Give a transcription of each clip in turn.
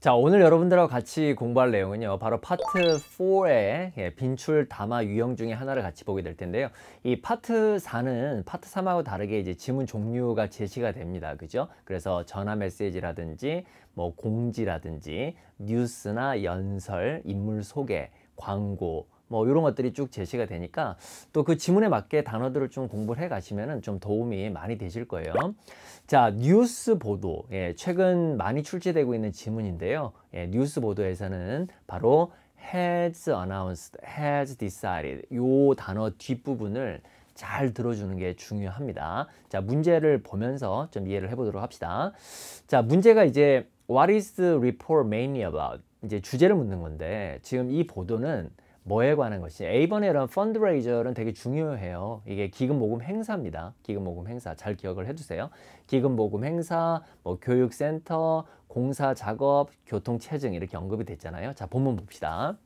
자 오늘 여러분들하고 같이 공부할 내용은요 바로 파트 4의 예, 빈출 담화 유형 중에 하나를 같이 보게 될 텐데요 이 파트 4는 파트 3하고 다르게 이제 지문 종류가 제시가 됩니다 그죠 그래서 전화 메시지라든지 뭐 공지라든지 뉴스나 연설 인물 소개 광고 뭐 이런 것들이 쭉 제시가 되니까 또 그 지문에 맞게 단어들을 좀 공부를 해가시면좀 도움이 많이 되실 거예요. 자, 뉴스 보도. 예, 최근 많이 출제되고 있는 지문인데요. 예, 뉴스 보도에서는 바로 has announced, has decided 요 단어 뒷부분을 잘 들어주는 게 중요합니다. 자, 문제를 보면서 좀 이해를 해보도록 합시다. 자, 문제가 이제 What is the report mainly about? 이제 주제를 묻는 건데 지금 이 보도는 뭐에 관한 것이 A번에 이런 펀드레이저는 되게 중요해요. 이게 기금 모금 행사입니다. 기금 모금 행사 잘 기억을 해주세요. 기금 모금 행사, 뭐 교육센터, 공사 작업, 교통 체증 이렇게 언급이 됐잖아요. 자 본문 봅시다.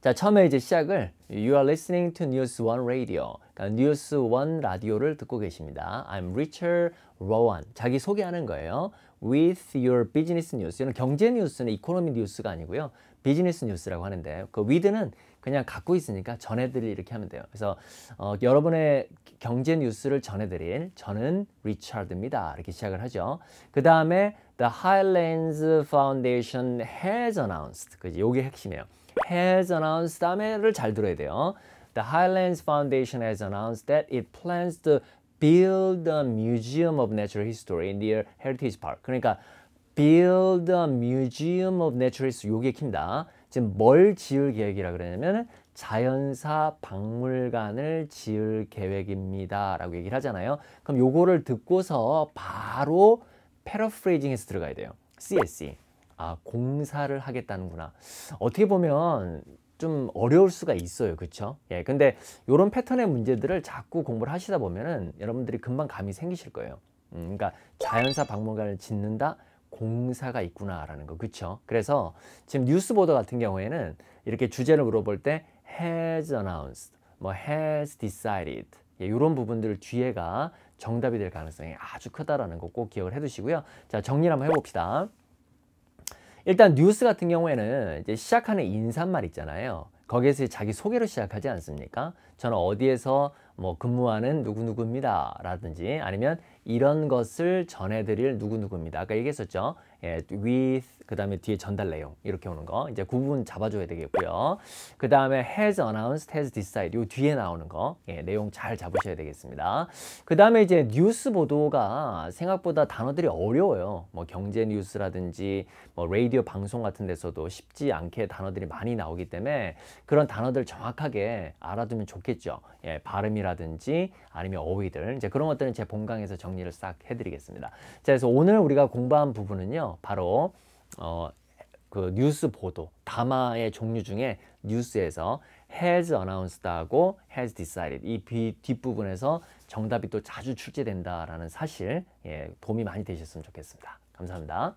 자, 처음에 이제 시작을 You are listening to News One Radio. 그러니까 News One 라디오를 듣고 계십니다. I'm Richard Rowan. 자기 소개하는 거예요. With your business news. 이런 경제 뉴스는 이코노미 뉴스가 아니고요. 비즈니스 뉴스라고 하는데 그 with는 그냥 갖고 있으니까 전해드릴 이렇게 하면 돼요. 그래서 어, 여러분의 경제 뉴스를 전해드릴 저는 리차드입니다. 이렇게 시작을 하죠. 그 다음에 The Highlands Foundation has announced. 그지? 요게 핵심이에요. has announced 다음에를 잘 들어야 돼요. The Highlands Foundation has announced that it plans to build a museum of natural history near Heritage Park. 그러니까 build a museum of natural history 요게 킨다. 지금 뭘 지을 계획이라 그러냐면 자연사 박물관을 지을 계획입니다 라고 얘기를 하잖아요 그럼 요거를 듣고서 바로 패러프레이징해서 들어가야 돼요 CSC 아, 공사를 하겠다는구나. 어떻게 보면 좀 어려울 수가 있어요. 그쵸 예. 근데 이런 패턴의 문제들을 자꾸 공부를 하시다 보면은 여러분들이 금방 감이 생기실 거예요. 음, 그러니까 자연사 박물관을 짓는다 공사가 있구나라는 거. 그쵸 그래서 지금 뉴스 보도 같은 경우에는 이렇게 주제를 물어볼 때 has announced, 뭐 has decided 예, 이런 부분들 뒤에가 정답이 될 가능성이 아주 크다라는 거 꼭 기억을 해두시고요. 자 정리를 한번 해봅시다. 일단 뉴스 같은 경우에는 이제 시작하는 인사말 있잖아요. 거기에서 자기 소개로 시작하지 않습니까? 저는 어디에서 뭐 근무하는 누구누구입니다. 라든지 아니면 이런 것을 전해드릴 누구누구입니다. 아까 얘기했었죠. 예, with 그 다음에 뒤에 전달 내용 이렇게 오는 거 이제 구분 잡아줘야 되겠고요. 그 다음에 has announced, has decided 요 뒤에 나오는 거 예, 내용 잘 잡으셔야 되겠습니다. 그 다음에 이제 뉴스 보도가 생각보다 단어들이 어려워요. 뭐 경제 뉴스라든지 뭐 라디오 방송 같은 데서도 쉽지 않게 단어들이 많이 나오기 때문에 그런 단어들 정확하게 알아두면 좋겠죠. 예, 발음이라 단어라든지 아니면 어휘들 이제 그런 것들은 제 본강에서 정리를 싹 해드리겠습니다. 자, 그래서 오늘 우리가 공부한 부분은요, 바로 어, 그 뉴스 보도 담화의 종류 중에 뉴스에서 has announced하고 has decided 이 뒷부분에서 정답이 또 자주 출제된다라는 사실 예, 도움이 많이 되셨으면 좋겠습니다. 감사합니다.